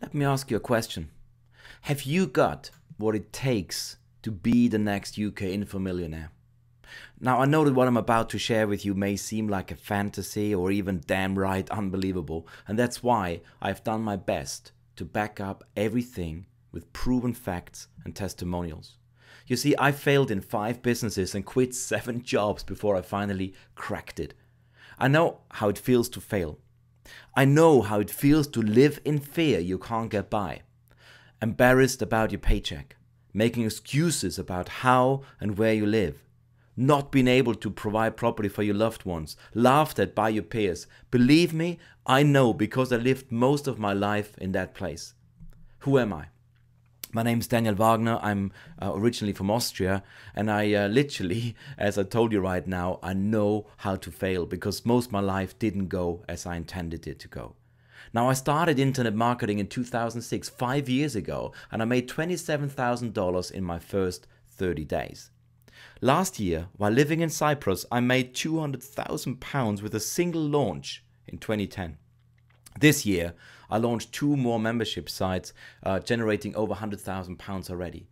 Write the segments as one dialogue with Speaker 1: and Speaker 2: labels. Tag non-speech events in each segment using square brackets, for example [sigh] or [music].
Speaker 1: Let me ask you a question. Have you got what it takes to be the next UK infomillionaire? Now, I know that what I'm about to share with you may seem like a fantasy or even damn right unbelievable, and that's why I've done my best to back up everything with proven facts and testimonials. You see, I failed in five businesses and quit seven [laughs] jobs before I finally cracked it. I know how it feels to fail. I know how it feels to live in fear you can't get by, embarrassed about your paycheck, making excuses about how and where you live, not being able to provide property for your loved ones, laughed at by your peers. Believe me, I know because I lived most of my life in that place. Who am I? my name is Daniel Wagner. I'm uh, originally from Austria, and I uh, literally, [laughs] as I told you right now, I know how to fail because most my life didn't go as I intended it to go. Now, I started internet marketing in 2006, five years ago, and I made $27,000 in my first 30 days. Last year, while living in Cyprus, I made £200,000 with a single launch in 2010. This year, I launched two more membership sites, uh, generating over 100,000 pounds already.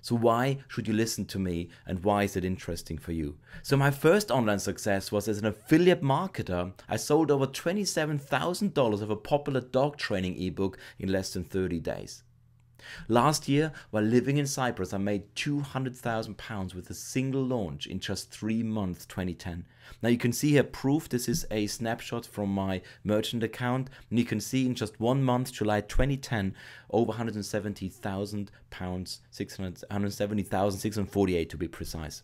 Speaker 1: So, why should you listen to me and why is it interesting for you? So, my first online success was as an affiliate marketer. I sold over $27,000 of a popular dog training ebook in less than 30 days. Last year, while living in Cyprus, I made £200,000 with a single launch in just three months 2010. Now you can see here proof this is a snapshot from my merchant account and you can see in just one month, July 2010, over £170,000, 678 to be precise.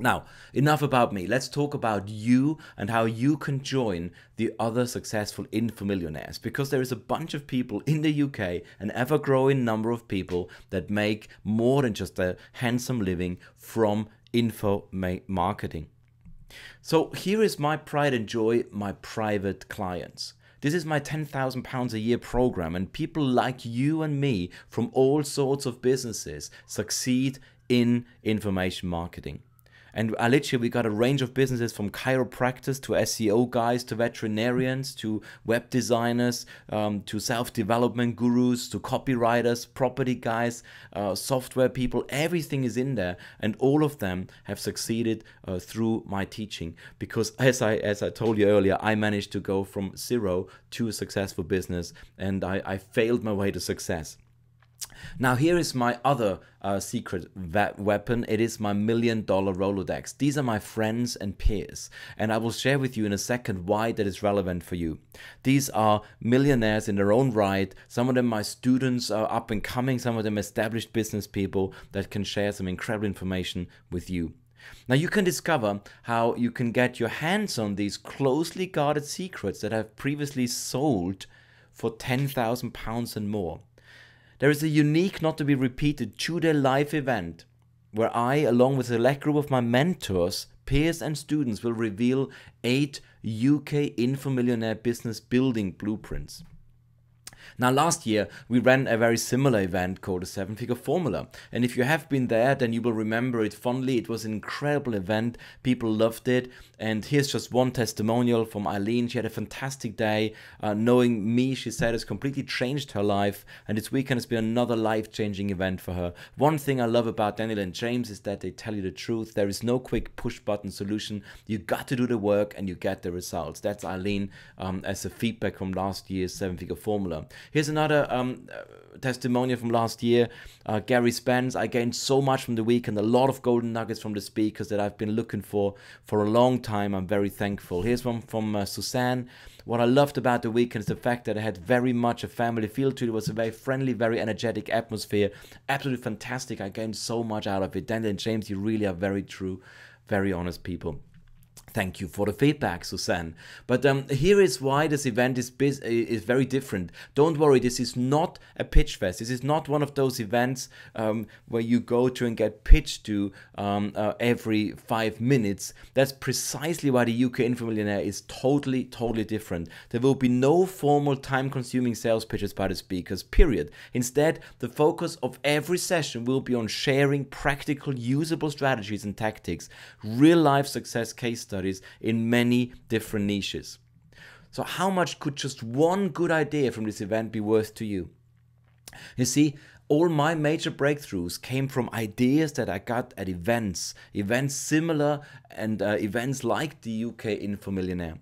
Speaker 1: Now, enough about me. Let's talk about you and how you can join the other successful millionaires. because there is a bunch of people in the UK, an ever growing number of people that make more than just a handsome living from info marketing. So here is my pride and joy, my private clients. This is my £10,000 a year program, and people like you and me from all sorts of businesses succeed in information marketing. And I literally, we got a range of businesses from chiropractors to SEO guys to veterinarians to web designers um, to self development gurus to copywriters, property guys, uh, software people. Everything is in there, and all of them have succeeded uh, through my teaching. Because as I as I told you earlier, I managed to go from zero to a successful business, and I, I failed my way to success. Now, here is my other uh, secret weapon. It is my million dollar Rolodex. These are my friends and peers, and I will share with you in a second why that is relevant for you. These are millionaires in their own right. Some of them, my students, are uh, up and coming, some of them, established business people that can share some incredible information with you. Now, you can discover how you can get your hands on these closely guarded secrets that have previously sold for £10,000 and more. There is a unique, not to be repeated, two-day live event where I, along with a select group of my mentors, peers, and students, will reveal eight UK infomillionaire business building blueprints. Now, last year, we ran a very similar event called the seven figure formula. And if you have been there, then you will remember it fondly. It was an incredible event. People loved it. And here's just one testimonial from Eileen. She had a fantastic day. Uh, knowing me, she said, has completely changed her life. And this weekend has been another life changing event for her. One thing I love about Daniel and James is that they tell you the truth. There is no quick push button solution. You got to do the work and you get the results. That's Eileen um, as a feedback from last year's seven figure formula. Here's another um, uh, testimonial from last year. Uh, Gary Spence, I gained so much from the week and a lot of golden nuggets from the speakers that I've been looking for for a long time. I'm very thankful. Here's one from uh, Suzanne. What I loved about the weekend is the fact that I had very much a family feel to it. It was a very friendly, very energetic atmosphere. Absolutely fantastic. I gained so much out of it. Daniel and James, you really are very true, very honest people. Thank you for the feedback, Suzanne. But um, here is why this event is, is very different. Don't worry, this is not a pitch fest. This is not one of those events um, where you go to and get pitched to um, uh, every five minutes. That's precisely why the UK Infomillionaire is totally, totally different. There will be no formal time-consuming sales pitches by the speakers, period. Instead, the focus of every session will be on sharing practical, usable strategies and tactics, real-life success case studies, studies in many different niches. So, how much could just one good idea from this event be worth to you? You see, all my major breakthroughs came from ideas that I got at events, events similar and uh, events like the UK Info Millionaire.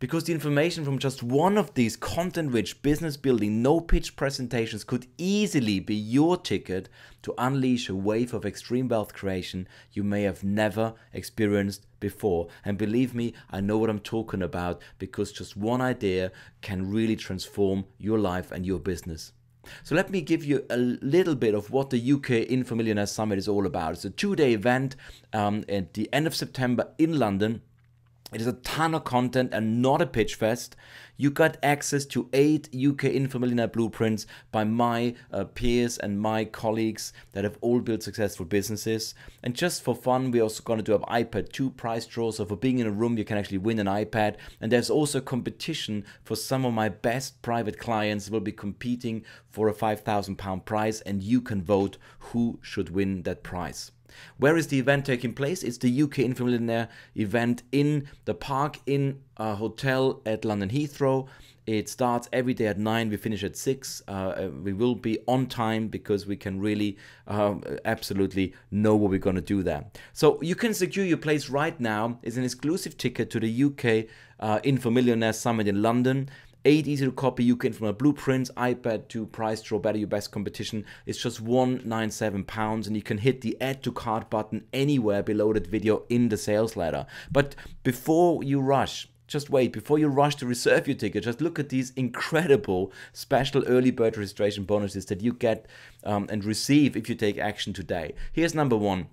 Speaker 1: Because the information from just one of these content rich business building no pitch presentations could easily be your ticket to unleash a wave of extreme wealth creation you may have never experienced before. And believe me, I know what I'm talking about because just one idea can really transform your life and your business. So let me give you a little bit of what the UK Infomillionaire Summit is all about. It's a two-day event um, at the end of September in London it is a ton of content and not a pitch fest. You got access to eight UK Infomillionaire blueprints by my uh, peers and my colleagues that have all built successful businesses. And just for fun, we're also going to do an iPad 2 prize draw. So for being in a room, you can actually win an iPad. And there's also competition for some of my best private clients will be competing for a 5,000 pound prize and you can vote who should win that prize. Where is the event taking place? It's the UK Infirmary event in the park in a hotel at London Heathrow. It starts every day at 9, we finish at 6. Uh, uh we will be on time because we can really um, absolutely know what we're going to do there. So you can secure your place right now. It's an exclusive ticket to the UK uh, Infamillionaire Summit in London. 8 easy to copy, you can from a blueprint, iPad to price draw better your best competition. It's just 197 pounds and you can hit the add to cart button anywhere below that video in the sales ladder. But before you rush, just wait before you rush to reserve your ticket just look at these incredible special early bird registration bonuses that you get um, and receive if you take action today here's number one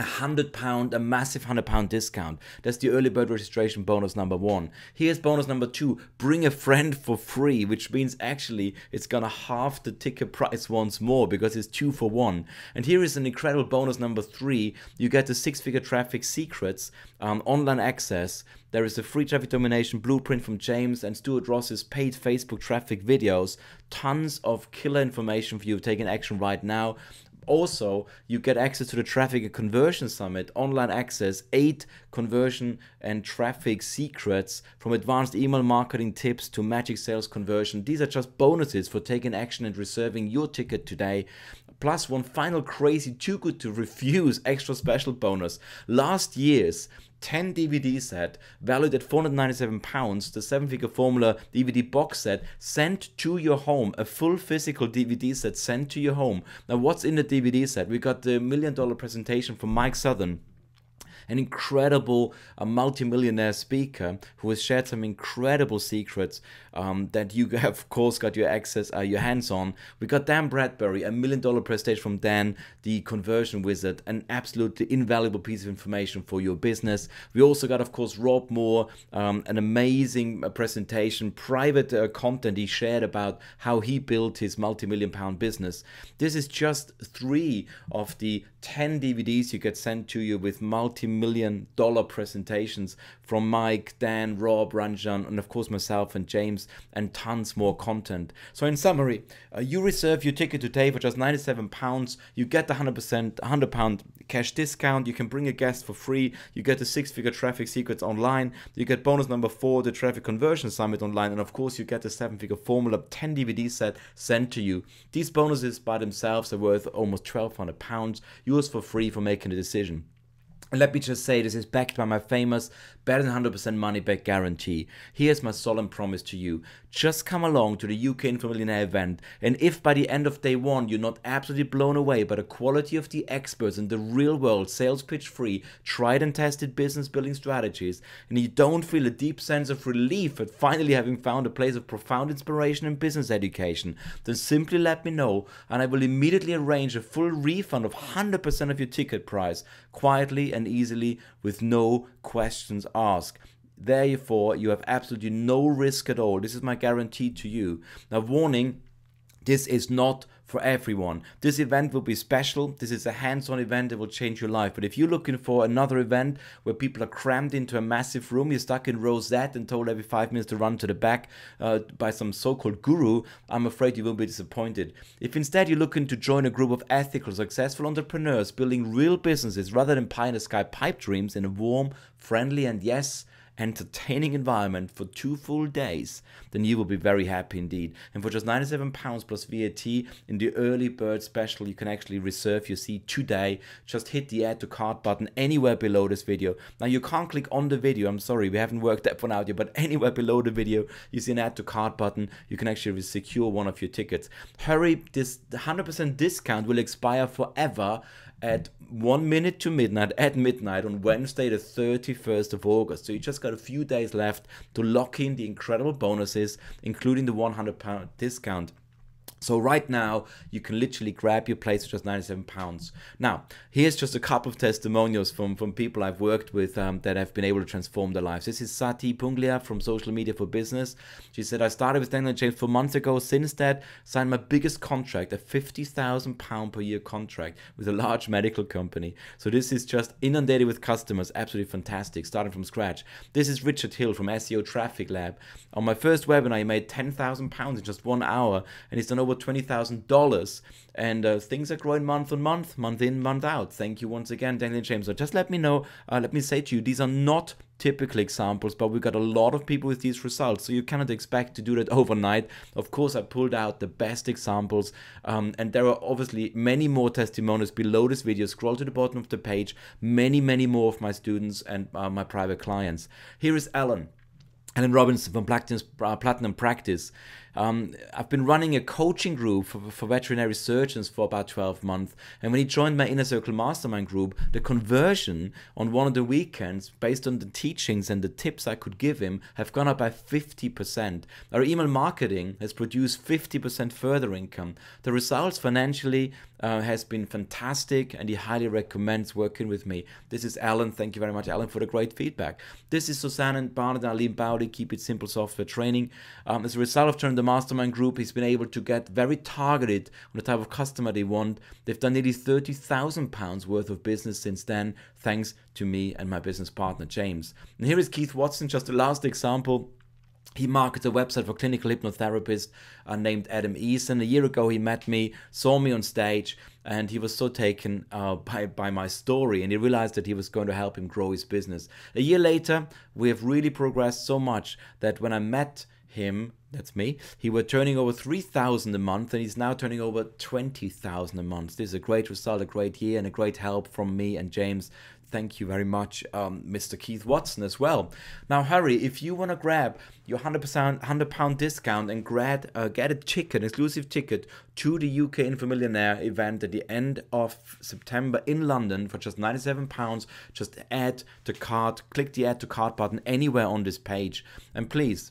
Speaker 1: a hundred pound, a massive hundred pound discount. That's the early bird registration bonus number one. Here's bonus number two: bring a friend for free, which means actually it's gonna halve the ticket price once more because it's two for one. And here is an incredible bonus number three: you get the six-figure traffic secrets, um, online access. There is a free traffic domination blueprint from James and Stuart Ross's paid Facebook traffic videos. Tons of killer information for you. taking action right now also you get access to the traffic and conversion summit online access eight conversion and traffic secrets from advanced email marketing tips to magic sales conversion these are just bonuses for taking action and reserving your ticket today plus one final crazy too good to refuse extra special bonus. Last year's 10 DVD set valued at 497 pounds, the seven figure formula DVD box set sent to your home, a full physical DVD set sent to your home. Now what's in the DVD set? We got the million dollar presentation from Mike Southern an incredible uh, multimillionaire speaker who has shared some incredible secrets um, that you [laughs] have, of course, got your access, uh, your hands on. We got Dan Bradbury, a million dollar prestige from Dan, the conversion wizard, an absolutely invaluable piece of information for your business. We also got, of course, Rob Moore, um, an amazing uh, presentation, private uh, content he shared about how he built his multi-million pound business. This is just three of the 10 DVDs you get sent to you with multi million dollar presentations from Mike, Dan, Rob, Ranjan, and of course myself and James, and tons more content. So, in summary, uh, you reserve your ticket today for just £97. You get the 100%, £100 cash discount. You can bring a guest for free. You get the six figure traffic secrets online. You get bonus number four, the traffic conversion summit online. And of course, you get the seven figure formula 10 DVD set sent to you. These bonuses by themselves are worth almost £1,200 yours for free for making a decision. Let me just say this is backed by my famous better than 100% money back guarantee. Here's my solemn promise to you. Just come along to the UK Infomillionaire event and if by the end of day one you're not absolutely blown away by the quality of the experts and the real world sales pitch free, tried and tested business building strategies and you don't feel a deep sense of relief at finally having found a place of profound inspiration in business education, then simply let me know and I will immediately arrange a full refund of 100% of your ticket price quietly and easily with no questions asked. Therefore, you have absolutely no risk at all. This is my guarantee to you. Now, warning this is not for everyone. This event will be special. This is a hands-on event that will change your life. But if you're looking for another event where people are crammed into a massive room, you're stuck in rows Z and told every five minutes to run to the back uh, by some so-called guru, I'm afraid you will be disappointed. If instead you're looking to join a group of ethical, successful entrepreneurs building real businesses rather than pie-in-the-sky pipe dreams in a warm, friendly, and yes, entertaining environment for two full days, then you will be very happy indeed. And for just 97 pounds plus VAT in the early bird special, you can actually reserve your seat today. Just hit the add to cart button anywhere below this video. Now you can't click on the video. I'm sorry, we haven't worked that one out yet, but [laughs] anywhere below the video, you see an add to cart button. You can actually secure one of your tickets. Hurry, this 100% discount will expire forever at one minute to midnight at midnight on Wednesday, the 31st of August. So you just got a few days left to lock in the incredible bonuses, including the 100 pound discount so right now, you can literally grab your place for just 97 pounds. Now, here's just a couple of testimonials from, from people I've worked with um, that have been able to transform their lives. This is Sati Punglia from Social Media for Business. She said, I started with Daniel James four months ago. Since that, signed my biggest contract, a 50,000 pound per year contract with a large medical company. So this is just inundated with customers. Absolutely fantastic, starting from scratch. This is Richard Hill from SEO Traffic Lab. On my first webinar, he made 10,000 pounds in just one hour and he's done over over $20,000 and uh, things are growing month on month, month in, month out. Thank you once again, Daniel James. So just let me know, uh, let me say to you, these are not typical examples, but we got a lot of people with these results. So you cannot expect to do that overnight. Of course, I pulled out the best examples, um, and there are obviously many more testimonials below this video. Scroll to the bottom of the page, many, many more of my students and uh, my private clients. Here is Alan. Alan Robinson from uh, Platinum Practice um, I've been running a coaching group for, for veterinary surgeons for about 12 months. And when he joined my Inner Circle Mastermind group, the conversion on one of the weekends, based on the teachings and the tips I could give him, have gone up by 50%. Our email marketing has produced 50% further income. The results financially uh, has been fantastic, and he highly recommends working with me. This is Alan. Thank you very much, Alan, for the great feedback. This is Susanne and Barnard, Aline Bowdy, Keep It Simple Software Training. Um, as a result of turning the mastermind group has been able to get very targeted on the type of customer they want. They've done nearly 30,000 pounds worth of business since then, thanks to me and my business partner, James. And here is Keith Watson, just the last example he markets a website for clinical hypnotherapists uh, named Adam Easton. A year ago, he met me, saw me on stage, and he was so taken uh, [laughs] by, by my story and he realized that he was going to help him grow his business. A year later, we have really progressed so much that when I met him, that's me, he was turning over 3,000 a month and he's now turning over 20,000 a month. This is a great result, a great year, and a great help from me and James Thank you very much, um, Mr. Keith Watson, as well. Now, hurry, if you want to grab your 100%, 100 pound discount and grad, uh, get a ticket, exclusive ticket to the UK Infamillionaire event at the end of September in London for just 97 pounds, just add to cart, click the add to cart button anywhere on this page. And please,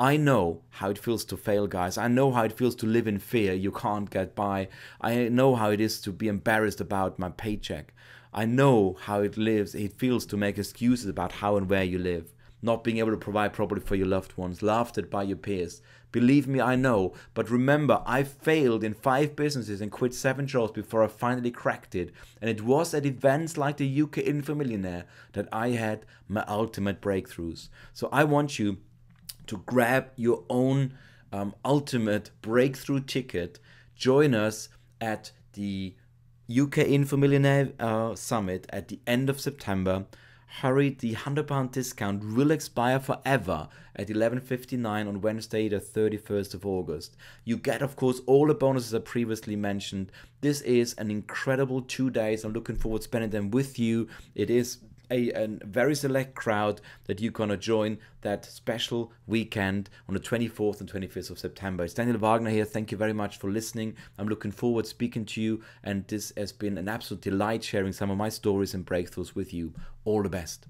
Speaker 1: I know how it feels to fail, guys. I know how it feels to live in fear. You can't get by. I know how it is to be embarrassed about my paycheck. I know how it lives, it feels to make excuses about how and where you live, not being able to provide properly for your loved ones, laughed at by your peers. Believe me, I know, but remember, I failed in five businesses and quit seven jobs before I finally cracked it, and it was at events like the UK Infamillionaire that I had my ultimate breakthroughs. So I want you to grab your own um, ultimate breakthrough ticket. Join us at the UK Infomillionaire uh, Summit at the end of September. Hurry, the £100 discount will expire forever at 11.59 on Wednesday the 31st of August. You get of course all the bonuses I previously mentioned. This is an incredible two days. I'm looking forward to spending them with you. It is a, a very select crowd that you're going to join that special weekend on the 24th and 25th of September. It's Daniel Wagner here. Thank you very much for listening. I'm looking forward speaking to you. And this has been an absolute delight sharing some of my stories and breakthroughs with you. All the best.